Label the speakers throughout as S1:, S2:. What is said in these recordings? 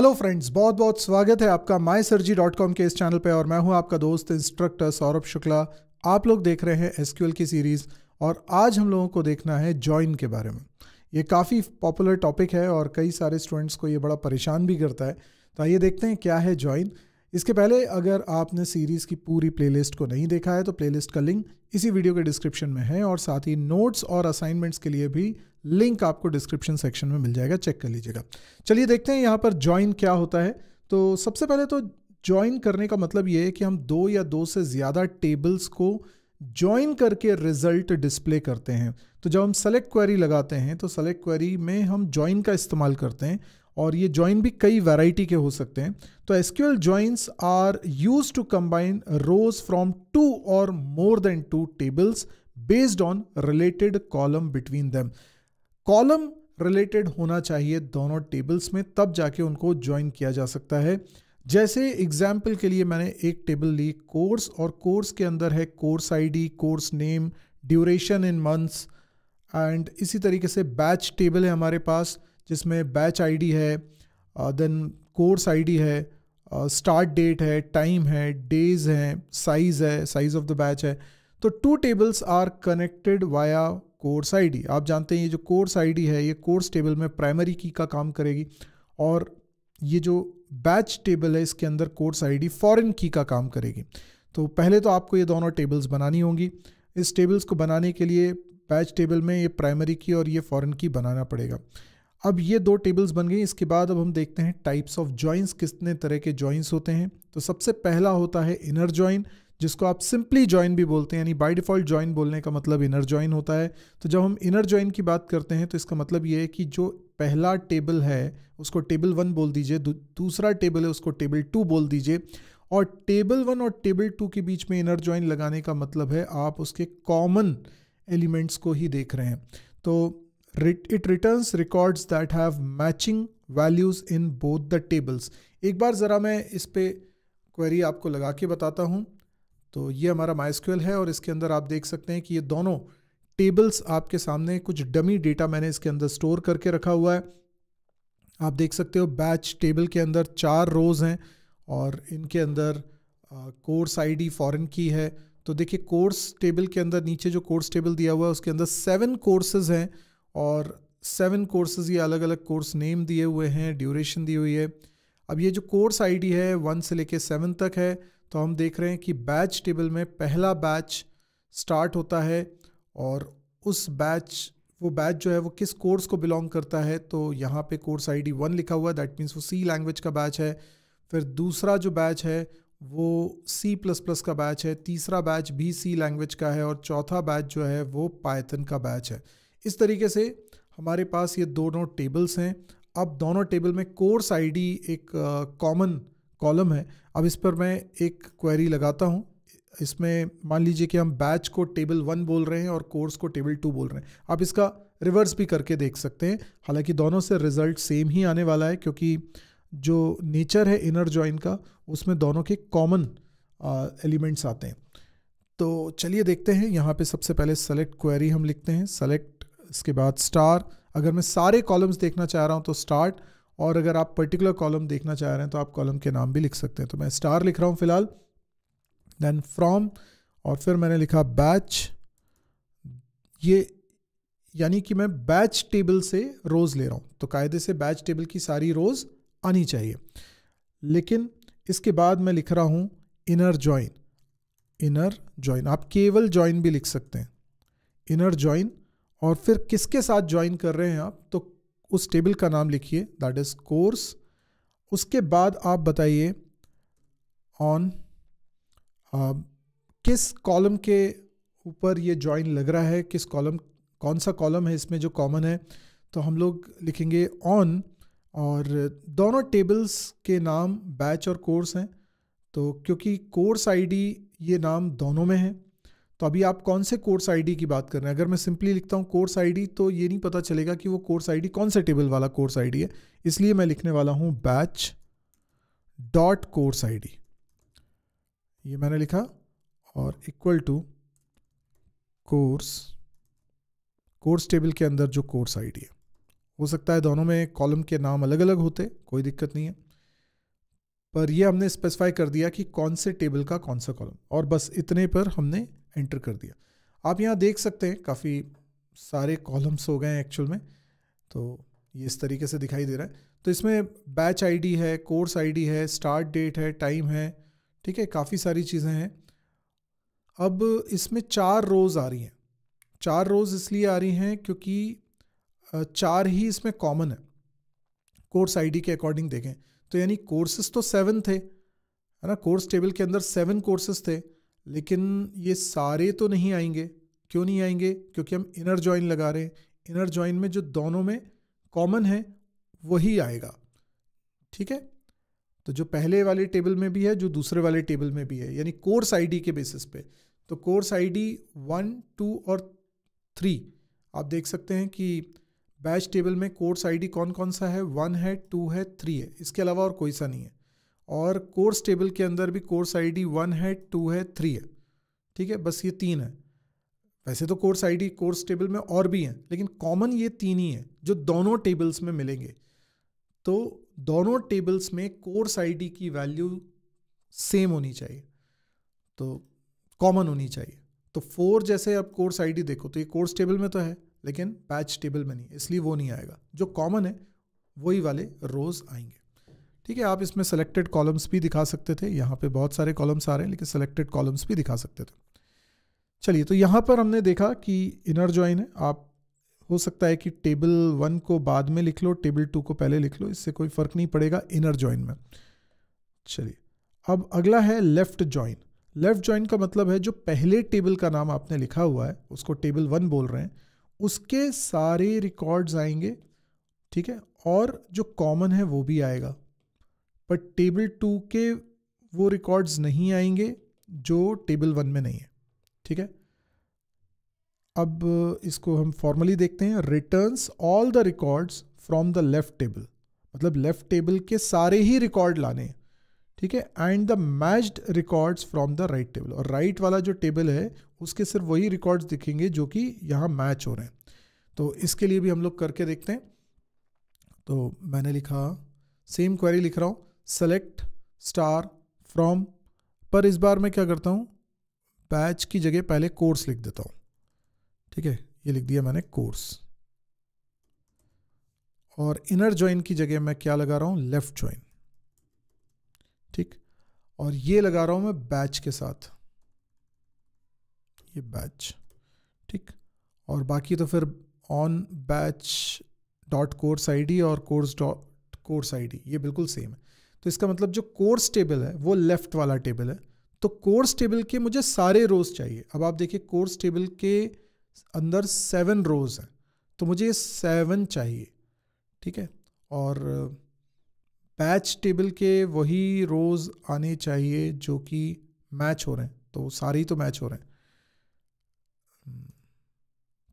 S1: hello friends बहुत बहुत स्वागत है आपका माई सर्जी डॉट कॉम के इस चैनल पे और मैं हूं आपका दोस्त इंस्ट्रक्टर सौरभ शुक्ला आप लोग देख रहे हैं एस की सीरीज़ और आज हम लोगों को देखना है जॉइन के बारे में ये काफ़ी पॉपुलर टॉपिक है और कई सारे स्टूडेंट्स को ये बड़ा परेशान भी करता है तो आइए देखते हैं क्या है जॉइन इसके पहले अगर आपने सीरीज़ की पूरी प्लेलिस्ट को नहीं देखा है तो प्लेलिस्ट का लिंक इसी वीडियो के डिस्क्रिप्शन में है और साथ ही नोट्स और असाइनमेंट्स के लिए भी लिंक आपको डिस्क्रिप्शन सेक्शन में मिल जाएगा चेक कर लीजिएगा चलिए देखते हैं यहाँ पर ज्वाइन क्या होता है तो सबसे पहले तो ज्वाइन करने का मतलब ये है कि हम दो या दो से ज़्यादा टेबल्स को ज्वाइन करके रिजल्ट डिस्प्ले करते हैं तो जब हम सेलेक्ट क्वेरी लगाते हैं तो सेलेक्ट क्वेरी में हम ज्वाइन का इस्तेमाल करते हैं और ये ज्वाइन भी कई वैरायटी के हो सकते हैं तो एसक्यूएल एल joins are use to combine rows from two or more than two tables based on related column between them column related होना चाहिए दोनों टेबल्स में तब जाके उनको ज्वाइन किया जा सकता है जैसे एग्जाम्पल के लिए मैंने एक टेबल ली कोर्स और कोर्स के अंदर है course ID, course name duration in months and इसी तरीके से बैच टेबल है हमारे पास जिसमें बैच आईडी है देन कोर्स आईडी है स्टार्ट uh, डेट है टाइम है डेज है साइज़ है साइज़ ऑफ द बैच है तो two tables are connected via course ID आप जानते हैं ये जो कोर्स आईडी है ये कोर्स टेबल में प्राइमरी की का काम करेगी और ये जो बैच टेबल है इसके अंदर कोर्स आईडी फॉरेन की का काम करेगी तो पहले तो आपको ये दोनों टेबल्स बनानी होंगी इस टेबल्स को बनाने के लिए बैच टेबल में ये प्राइमरी की और ये फॉरेन की बनाना पड़ेगा अब ये दो टेबल्स बन गई इसके बाद अब हम देखते हैं टाइप्स ऑफ जॉइंस कितने तरह के जॉइंस होते हैं तो सबसे पहला होता है इनर जॉइन जिसको आप सिंपली जॉइन भी बोलते हैं यानी बाय डिफ़ॉल्ट जॉइन बोलने का मतलब इनर जॉइन होता है तो जब हम इनर जॉइन की बात करते हैं तो इसका मतलब ये है कि जो पहला टेबल है उसको टेबल वन बोल दीजिए दूसरा टेबल है उसको टेबल टू बोल दीजिए और टेबल वन और टेबल टू के बीच में इनर जॉइन लगाने का मतलब है आप उसके कॉमन एलिमेंट्स को ही देख रहे हैं तो it returns records that have matching values in both the tables एक बार ज़रा मैं इस पर क्वेरी आपको लगा के बताता हूँ तो ये हमारा माइस्क्यूएल है और इसके अंदर आप देख सकते हैं कि ये दोनों टेबल्स आपके सामने कुछ डमी डेटा मैंने इसके अंदर स्टोर करके रखा हुआ है आप देख सकते हो बैच टेबल के अंदर चार रोज़ हैं और इनके अंदर कोर्स आईडी फॉरेन की है तो देखिए कोर्स टेबल के अंदर नीचे जो कोर्स टेबल दिया हुआ है उसके अंदर सेवन कोर्सेज हैं और सेवन कोर्सेज ये अलग अलग कोर्स नेम दिए हुए हैं ड्यूरेशन दी हुई है अब ये जो कोर्स आईडी है वन से लेके सेवन तक है तो हम देख रहे हैं कि बैच टेबल में पहला बैच स्टार्ट होता है और उस बैच वो बैच जो है वो किस कोर्स को बिलोंग करता है तो यहाँ पे कोर्स आईडी वन लिखा हुआ है दैट मीन्स वो सी लैंग्वेज का बैच है फिर दूसरा जो बैच है वो सी प्लस प्लस का बैच है तीसरा बैच भी सी लैंग्वेज का है और चौथा बैच जो है वो पाइथन का बैच है इस तरीके से हमारे पास ये दोनों टेबल्स हैं अब दोनों टेबल में कोर्स आईडी एक कॉमन कॉलम है अब इस पर मैं एक क्वेरी लगाता हूँ इसमें मान लीजिए कि हम बैच को टेबल वन बोल रहे हैं और कोर्स को टेबल टू बोल रहे हैं आप इसका रिवर्स भी करके देख सकते हैं हालांकि दोनों से रिजल्ट सेम ही आने वाला है क्योंकि जो नेचर है इनर जॉइन का उसमें दोनों के कॉमन एलिमेंट्स आते हैं तो चलिए देखते हैं यहाँ पे सबसे पहले सेलेक्ट क्वेरी हम लिखते हैं सेलेक्ट इसके बाद स्टार अगर मैं सारे कॉलम्स देखना चाह रहा हूँ तो स्टार्ट और अगर आप पर्टिकुलर कॉलम देखना चाह रहे हैं तो आप कॉलम के नाम भी लिख सकते हैं तो मैं स्टार लिख रहा हूँ फिलहाल देन फ्रॉम और फिर मैंने लिखा बैच ये यानी कि मैं बैच टेबल से रोज़ ले रहा हूँ तो कायदे से बैच टेबल की सारी रोज़ आनी चाहिए लेकिन इसके बाद मैं लिख रहा हूँ इनर ज्वाइन इनर ज्वाइन आप केवल ज्वाइन भी लिख सकते हैं इनर ज्वाइन और फिर किसके साथ ज्वाइन कर रहे हैं आप तो उस टेबल का नाम लिखिए दैट इज़ कोर्स उसके बाद आप बताइए ऑन uh, किस कॉलम के ऊपर ये ज्वाइन लग रहा है किस कॉलम कौन सा कॉलम है इसमें जो कॉमन है तो हम लोग लिखेंगे ऑन और दोनों टेबल्स के नाम बैच और कोर्स हैं तो क्योंकि कोर्स आईडी ये नाम दोनों में है तो अभी आप कौन से कोर्स आईडी की बात कर रहे हैं अगर मैं सिंपली लिखता हूँ कोर्स आईडी तो ये नहीं पता चलेगा कि वो कोर्स आईडी कौन से टेबल वाला कोर्स आईडी है इसलिए मैं लिखने वाला हूँ बैच डॉट कोर्स आईडी ये मैंने लिखा और equal to course course table के अंदर जो कोर्स आईडी है हो सकता है दोनों में कॉलम के नाम अलग अलग होते कोई दिक्कत नहीं है पर यह हमने स्पेसिफाई कर दिया कि कौन से टेबल का कौन सा कॉलम और बस इतने पर हमने एंटर कर दिया आप यहाँ देख सकते हैं काफ़ी सारे कॉलम्स हो गए हैं एक्चुअल में तो ये इस तरीके से दिखाई दे रहा है तो इसमें बैच आईडी है कोर्स आईडी है स्टार्ट डेट है टाइम है ठीक है काफ़ी सारी चीज़ें हैं अब इसमें चार रोज़ आ रही हैं चार रोज़ इसलिए आ रही हैं क्योंकि चार ही इसमें कॉमन है कोर्स आईडी के अकॉर्डिंग देखें तो यानी कोर्सेज तो सेवन थे है ना कोर्स टेबल के अंदर सेवन कोर्सेज थे लेकिन ये सारे तो नहीं आएंगे क्यों नहीं आएंगे क्योंकि हम इनर जॉइन लगा रहे हैं इनर जॉइन में जो दोनों में कॉमन है वही आएगा ठीक है तो जो पहले वाले टेबल में भी है जो दूसरे वाले टेबल में भी है यानी कोर्स आईडी के बेसिस पे तो कोर्स आईडी वन टू और थ्री आप देख सकते हैं कि बैच टेबल में कोर्स आईडी कौन कौन सा है वन है टू है थ्री है इसके अलावा और कोई सा नहीं है और कोर्स टेबल के अंदर भी कोर्स आईडी वन है टू है थ्री है ठीक है बस ये तीन है वैसे तो कोर्स आईडी कोर्स टेबल में और भी हैं लेकिन कॉमन ये तीन ही हैं जो दोनों टेबल्स में मिलेंगे तो दोनों टेबल्स में कोर्स आईडी की वैल्यू सेम होनी चाहिए तो कॉमन होनी चाहिए तो फोर जैसे आप कोर्स आईडी देखो तो ये कोर्स टेबल में तो है लेकिन बैच टेबल में नहीं इसलिए वो नहीं आएगा जो कॉमन है वही वाले रोज़ आएंगे ठीक है आप इसमें सेलेक्टेड कॉलम्स भी दिखा सकते थे यहाँ पे बहुत सारे कॉलम्स आ रहे हैं लेकिन सेलेक्टेड कॉलम्स भी दिखा सकते थे चलिए तो यहाँ पर हमने देखा कि इनर ज्वाइन है आप हो सकता है कि टेबल वन को बाद में लिख लो टेबल टू को पहले लिख लो इससे कोई फ़र्क नहीं पड़ेगा इनर ज्वाइन में चलिए अब अगला है लेफ़्ट ज्वाइन लेफ़्ट ज्वाइन का मतलब है जो पहले टेबल का नाम आपने लिखा हुआ है उसको टेबल वन बोल रहे हैं उसके सारे रिकॉर्ड्स आएंगे ठीक है और जो कॉमन है वो भी आएगा बट टेबल टू के वो रिकॉर्ड्स नहीं आएंगे जो टेबल वन में नहीं है ठीक है अब इसको हम फॉर्मली देखते हैं returns all the records from the left table मतलब लेफ्ट टेबल के सारे ही रिकॉर्ड लाने हैं ठीक है and the matched records from the right table और राइट right वाला जो टेबल है उसके सिर्फ वही रिकॉर्ड्स दिखेंगे जो कि यहाँ मैच हो रहे हैं तो इसके लिए भी हम लोग करके देखते हैं तो मैंने लिखा सेम क्वेरी लिख रहा हूँ सेलेक्ट स्टार फ्रॉम पर इस बार मैं क्या करता हूँ बैच की जगह पहले कोर्स लिख देता हूँ ठीक है ये लिख दिया मैंने कोर्स और इनर ज्वाइन की जगह मैं क्या लगा रहा हूँ लेफ्ट ज्वाइन ठीक और ये लगा रहा हूँ मैं बैच के साथ ये बैच ठीक और बाकी तो फिर on batch dot course I और कोर्स डॉट कोर्स आई ये बिल्कुल सेम है तो इसका मतलब जो कोर्स टेबल है वो लेफ़्ट वाला टेबल है तो कोर्स टेबल के मुझे सारे रोज़ चाहिए अब आप देखिए कोर्स टेबल के अंदर सेवन रोज़ हैं तो मुझे ये सेवन चाहिए ठीक है और बैच टेबल के वही रोज़ आने चाहिए जो कि मैच हो रहे हैं तो सारी तो मैच हो रहे हैं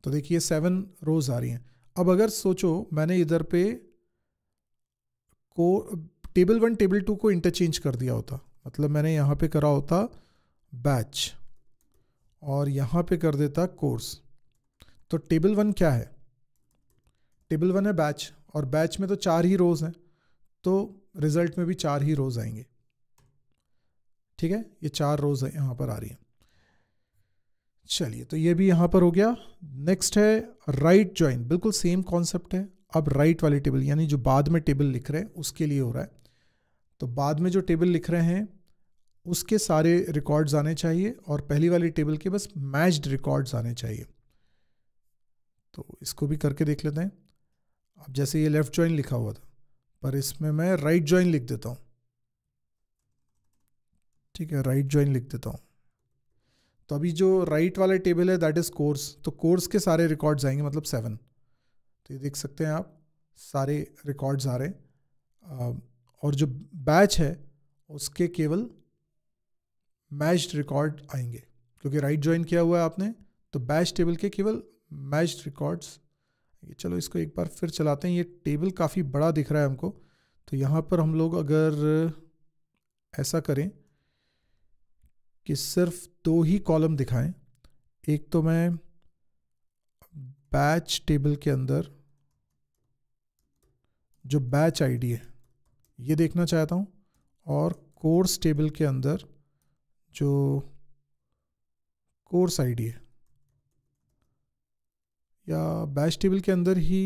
S1: तो देखिए सेवन रोज़ आ रही हैं अब अगर सोचो मैंने इधर पे को टेबल वन टेबल टू को इंटरचेंज कर दिया होता मतलब मैंने यहाँ पे करा होता बैच और यहाँ पे कर देता कोर्स तो टेबल वन क्या है टेबल वन है बैच और बैच में तो चार ही रोज़ हैं तो रिजल्ट में भी चार ही रोज़ आएंगे ठीक है ये चार रोज़ है यहाँ पर आ रही है चलिए तो ये भी यहाँ पर हो गया नेक्स्ट है राइट ज्वाइन बिल्कुल सेम कॉन्सेप्ट है अब राइट वाले टेबल यानी जो बाद में टेबल लिख रहे हैं उसके लिए हो रहा है तो बाद में जो टेबल लिख रहे हैं उसके सारे रिकॉर्ड्स आने चाहिए और पहली वाली टेबल के बस मैच्ड रिकॉर्ड्स आने चाहिए तो इसको भी करके देख लेते हैं अब जैसे ये लेफ़्ट जॉइन लिखा हुआ था पर इसमें मैं राइट जॉइन लिख देता हूँ ठीक है राइट ज्वाइन लिख देता हूँ तो अभी जो राइट वाला टेबल है दैट इज़ कोर्स तो कोर्स के सारे रिकॉर्ड्स आएंगे मतलब सेवन तो ये देख सकते हैं आप सारे रिकॉर्ड्स आ रहे हैं और जो बैच है उसके केवल मैच रिकॉर्ड आएंगे क्योंकि राइट ज्वाइन किया हुआ है आपने तो बैच टेबल के केवल मैच रिकॉर्ड्स चलो इसको एक बार फिर चलाते हैं ये टेबल काफ़ी बड़ा दिख रहा है हमको तो यहाँ पर हम लोग अगर ऐसा करें कि सिर्फ दो ही कॉलम दिखाएं एक तो मैं बैच टेबल के अंदर जो बैच आईडी है ये देखना चाहता हूँ और कोर्स टेबल के अंदर जो कोर्स आईडी है या बैच टेबल के अंदर ही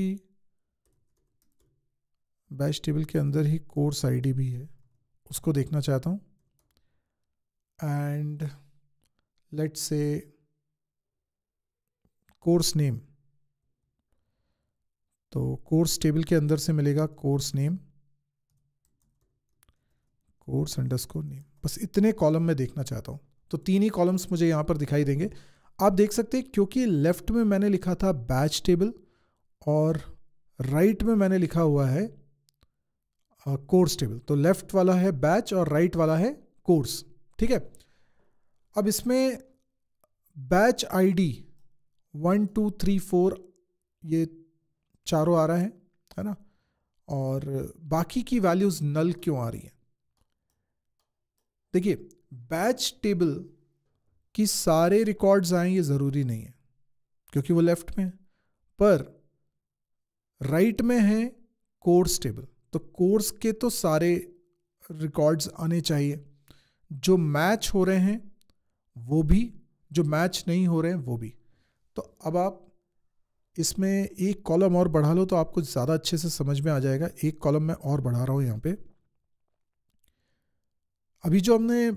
S1: बैच टेबल के अंदर ही कोर्स आईडी भी है उसको देखना चाहता हूँ and let say course name तो कोर्स टेबल के अंदर से मिलेगा course name course underscore name बस इतने कॉलम में देखना चाहता हूँ तो तीन ही कॉलम्स मुझे यहाँ पर दिखाई देंगे आप देख सकते हैं क्योंकि लेफ्ट में मैंने लिखा था बैच टेबल और राइट में मैंने लिखा हुआ है कोर्स टेबल तो लेफ्ट वाला है बैच और राइट वाला है कोर्स ठीक है अब इसमें batch ID one two three four ये चारों आ रहा है है ना और बाकी की वैल्यूज़ नल क्यों आ रही है देखिए बैच टेबल की सारे रिकॉर्ड्स आए ये ज़रूरी नहीं है क्योंकि वो लेफ्ट में है पर राइट में है कोर्स टेबल तो कोर्स के तो सारे रिकॉर्ड्स आने चाहिए जो मैच हो रहे हैं वो भी जो मैच नहीं हो रहे हैं वो भी तो अब आप इसमें एक कॉलम और बढ़ा लो तो आपको ज़्यादा अच्छे से समझ में आ जाएगा एक कॉलम मैं और बढ़ा रहा हूँ यहाँ पे अभी जो हमने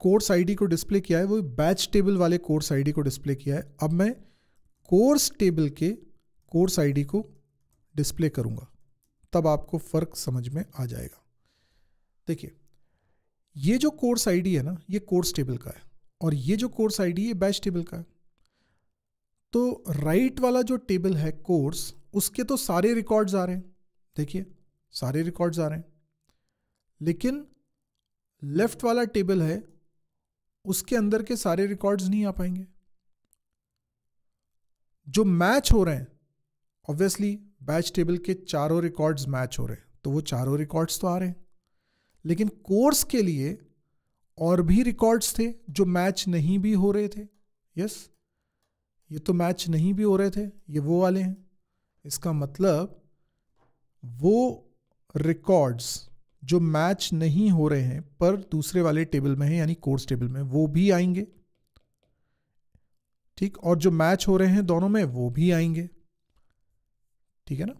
S1: कोर्स आईडी को डिस्प्ले किया है वो बैच टेबल वाले कोर्स आईडी को डिस्प्ले किया है अब मैं कोर्स टेबल के कोर्स आईडी को डिस्प्ले करूंगा तब आपको फ़र्क समझ में आ जाएगा देखिए ये जो कोर्स आईडी है ना ये कोर्स टेबल का है और ये जो कोर्स आईडी ये बैच टेबल का है तो राइट वाला जो टेबल है कोर्स उसके तो सारे रिकॉर्ड्स आ रहे हैं देखिए सारे रिकॉर्ड्स आ रहे हैं लेकिन लेफ्ट वाला टेबल है उसके अंदर के सारे रिकॉर्ड्स नहीं आ पाएंगे जो मैच हो रहे हैं ऑब्वियसली बैच टेबल के चारों रिकॉर्ड्स मैच हो रहे हैं तो वो चारों रिकॉर्ड्स तो आ रहे हैं लेकिन कोर्स के लिए और भी रिकॉर्ड्स थे जो मैच नहीं भी हो रहे थे यस ये तो मैच नहीं भी हो रहे थे ये वो वाले हैं इसका मतलब वो रिकॉर्ड्स जो मैच नहीं हो रहे हैं पर दूसरे वाले टेबल में है यानी कोर्स टेबल में वो भी आएंगे ठीक और जो मैच हो रहे हैं दोनों में वो भी आएंगे ठीक है ना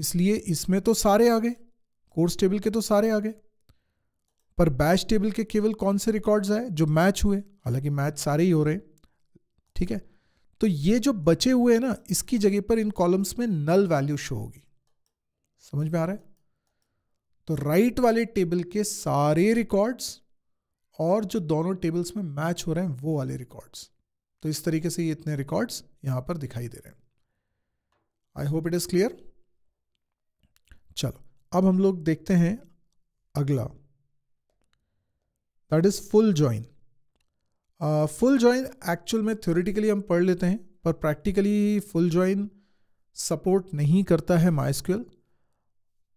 S1: इसलिए इसमें तो सारे आ गए कोर्स टेबल के तो सारे आ गए पर बैच टेबल के केवल कौन से रिकॉर्ड्स आए जो मैच हुए हालांकि मैच सारे ही हो रहे हैं ठीक है तो ये जो बचे हुए हैं ना इसकी जगह पर इन कॉलम्स में नल वैल्यू शो होगी समझ में आ रहा है तो राइट वाले टेबल के सारे रिकॉर्ड्स और जो दोनों टेबल्स में मैच हो रहे हैं वो वाले रिकॉर्ड्स तो इस तरीके से ये इतने रिकॉर्ड्स यहां पर दिखाई दे रहे हैं I hope it is clear चलो अब हम लोग देखते हैं अगला that is full join full join actual में थ्योरेटिकली हम पढ़ लेते हैं पर प्रैक्टिकली फुल ज्वाइन सपोर्ट नहीं करता है माइस्क्यूल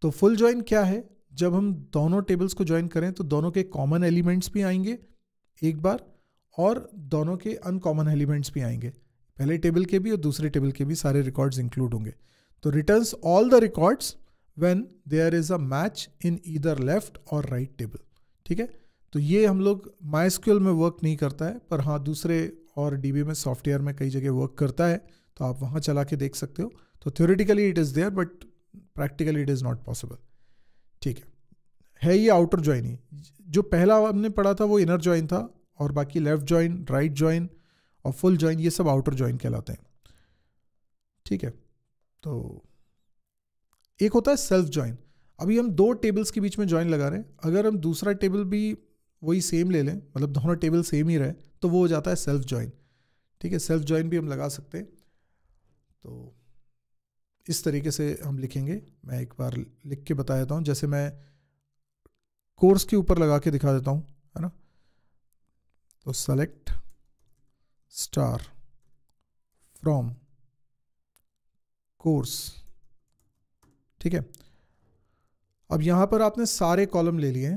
S1: तो फुल ज्वाइन क्या है जब हम दोनों टेबल्स को ज्वाइन करें तो दोनों के कॉमन एलिमेंट्स भी आएंगे एक बार और दोनों के अनकॉमन एलिमेंट्स भी आएंगे पहले टेबल के भी और दूसरे टेबल के भी सारे रिकॉर्ड्स इंक्लूड होंगे तो returns all the records when there is a match in either left or right table ठीक है तो ये हम लोग माइस्क्यूल में वर्क नहीं करता है पर हाँ दूसरे और डीबी में सॉफ्टवेयर में कई जगह वर्क करता है तो आप वहाँ चला के देख सकते हो तो theoretically it is there but practically it is not possible ठीक है है ये आउटर ज्वाइन ही जो पहला हमने पढ़ा था वो इनर ज्वाइन था और बाकी लेफ्ट ज्वाइन राइट ज्वाइन और फुल ज्वाइन ये सब आउटर ज्वाइन कहलाते हैं ठीक है तो एक होता है सेल्फ ज्वाइन अभी हम दो टेबल्स के बीच में ज्वाइन लगा रहे हैं अगर हम दूसरा टेबल भी वही सेम ले लें मतलब दोनों टेबल सेम ही रहे तो वो हो जाता है सेल्फ ज्वाइन ठीक है सेल्फ ज्वाइन भी हम लगा सकते हैं तो इस तरीके से हम लिखेंगे मैं एक बार लिख के बता देता हूँ जैसे मैं कोर्स के ऊपर लगा के दिखा देता हूँ है ना तो सेलेक्ट स्टार फ्रॉम कोर्स ठीक है अब यहाँ पर आपने सारे कॉलम ले लिए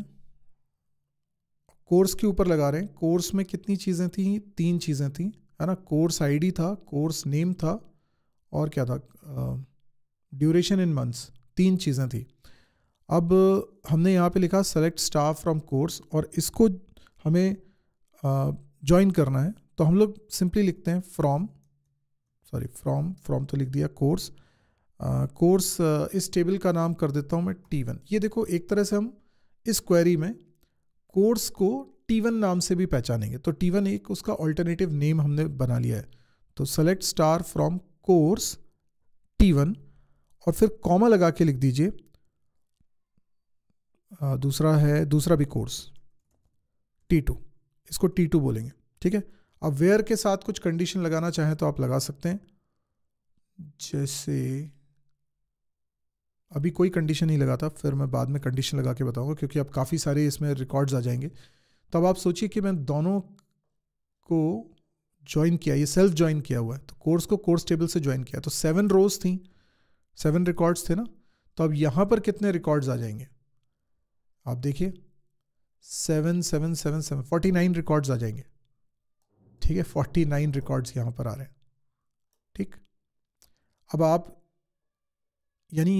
S1: कोर्स के ऊपर लगा रहे हैं कोर्स में कितनी चीज़ें थी तीन चीज़ें थी है ना कोर्स आईडी था कोर्स नेम था और क्या था आ, ड्यूरेशन इन मंथ्स तीन चीज़ें थी अब हमने यहाँ पे लिखा सेलेक्ट स्टाफ फ्रॉम कोर्स और इसको हमें ज्वाइन करना है तो हम लोग सिंपली लिखते हैं फ्रॉम सॉरी फ्रॉम फ्रॉम तो लिख दिया कोर्स कोर्स इस टेबल का नाम कर देता हूँ मैं टी वन ये देखो एक तरह से हम इस क्वेरी में कोर्स को टी वन नाम से भी पहचानेंगे तो टी वन एक उसका ऑल्टरनेटिव नेम हमने बना लिया है तो select star from course T one और फिर कॉमा लगा के लिख दीजिए दूसरा है दूसरा भी कोर्स टी टू इसको टी टू बोलेंगे ठीक है अब वेयर के साथ कुछ कंडीशन लगाना चाहें तो आप लगा सकते हैं जैसे अभी कोई कंडीशन नहीं लगाता फिर मैं बाद में कंडीशन लगा के बताऊंगा क्योंकि अब काफ़ी सारे इसमें रिकॉर्ड्स आ जाएंगे तो अब आप सोचिए कि मैं दोनों को ज्वाइन किया ये सेल्फ ज्वाइन किया हुआ है तो कोर्स को कोर्स टेबल से ज्वाइन किया तो सेवन रोज थी सेवन रिकॉर्ड्स थे ना तो अब यहाँ पर कितने रिकॉर्ड्स आ जाएंगे आप देखिए seven seven seven seven forty nine records आ जाएंगे ठीक है फोर्टी नाइन रिकॉर्ड्स यहाँ पर आ रहे हैं ठीक अब आप यानी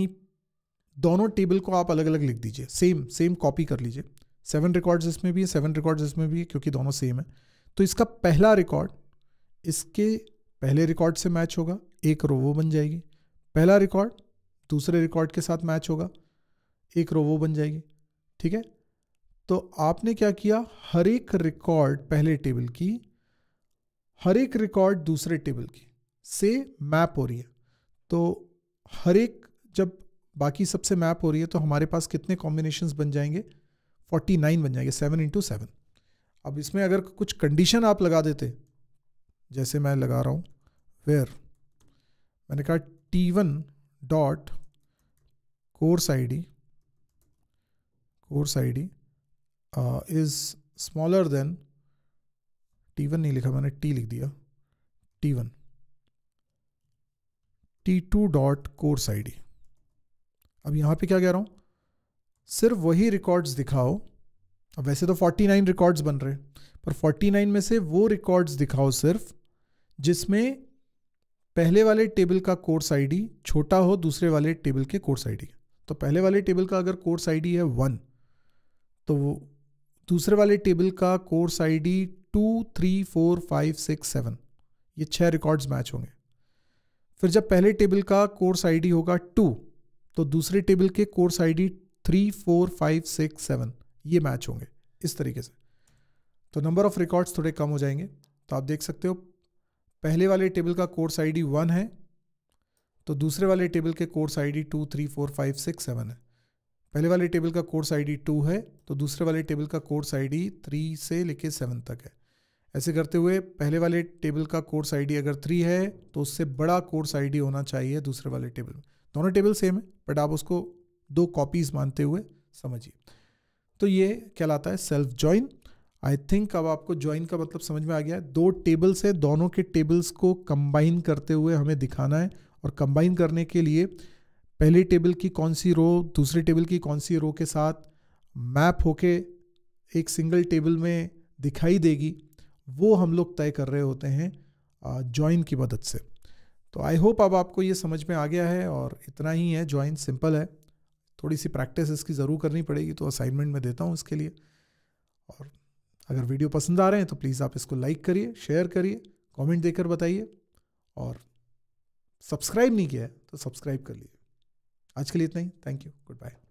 S1: दोनों टेबल को आप अलग अलग लिख दीजिए सेम सेम कॉपी कर लीजिए सेवन रिकॉर्ड्स इसमें भी है सेवन रिकॉर्ड्स इसमें भी है क्योंकि दोनों सेम है तो इसका पहला रिकॉर्ड इसके पहले रिकॉर्ड से मैच होगा एक रो वो बन जाएगी पहला रिकॉर्ड दूसरे रिकॉर्ड के साथ मैच होगा एक रोवो बन जाएगी ठीक है तो आपने क्या किया हर एक रिकॉर्ड पहले टेबल की हर एक रिकॉर्ड दूसरे टेबल की से मैप हो रही है तो हर एक जब बाकी सबसे मैप हो रही है तो हमारे पास कितने कॉम्बिनेशन बन जाएंगे 49 बन जाएंगे 7 इंटू सेवन अब इसमें अगर कुछ कंडीशन आप लगा देते जैसे मैं लगा रहा हूँ वेयर मैंने कहा T one course I D course I D is smaller than T one नहीं लिखा मैंने टी लिख दिया T T one two dot course I D अब यहाँ पे क्या कह रहा हूँ सिर्फ वही रिकॉर्ड्स दिखाओ अब वैसे तो 49 रिकॉर्ड्स बन रहे पर 49 में से वो रिकॉर्ड्स दिखाओ सिर्फ जिसमें पहले वाले टेबल का कोर्स आईडी छोटा हो दूसरे वाले टेबल के कोर्स आईडी तो पहले वाले टेबल का अगर कोर्स आईडी है वन तो दूसरे वाले टेबल का course ID two three four five six seven ये छह रिकॉर्ड्स मैच होंगे फिर जब पहले टेबल का कोर्स आईडी होगा टू तो दूसरे टेबल के course ID three four five six seven ये मैच होंगे इस तरीके से तो नंबर ऑफ़ रिकॉर्ड्स थोड़े कम हो जाएंगे तो आप देख सकते हो पहले वाले टेबल का कोर्स आईडी वन है तो दूसरे वाले टेबल के course ID two three four five six seven है पहले वाले टेबल का कोर्स आईडी टू है तो दूसरे वाले टेबल का कोर्स आईडी थ्री से लेके सेवन तक है ऐसे करते हुए पहले वाले टेबल का कोर्स आईडी अगर थ्री है तो उससे बड़ा कोर्स आईडी होना चाहिए दूसरे वाले टेबल में दोनों टेबल सेम है बट आप उसको दो कॉपीज मानते हुए समझिए तो ये क्या लाता है सेल्फ ज्वाइन आई थिंक अब आपको ज्वाइन का मतलब समझ में आ गया है दो टेबल्स है दोनों के टेबल्स को कंबाइन करते हुए हमें दिखाना है और कंबाइन करने के लिए पहले टेबल की कौन सी रो दूसरे टेबल की कौन सी रो के साथ मैप होके एक सिंगल टेबल में दिखाई देगी वो हम लोग तय कर रहे होते हैं ज्वाइन की मदद से तो आई होप अब आपको ये समझ में आ गया है और इतना ही है ज्वाइन सिंपल है थोड़ी सी प्रैक्टिस इसकी ज़रूर करनी पड़ेगी तो असाइनमेंट में देता हूँ इसके लिए और अगर वीडियो पसंद आ रहे हैं तो प्लीज़ आप इसको लाइक करिए शेयर करिए कमेंट देकर बताइए और सब्सक्राइब नहीं किया है तो सब्सक्राइब कर लिए आज के लिए इतना ही थैंक यू गुड बाय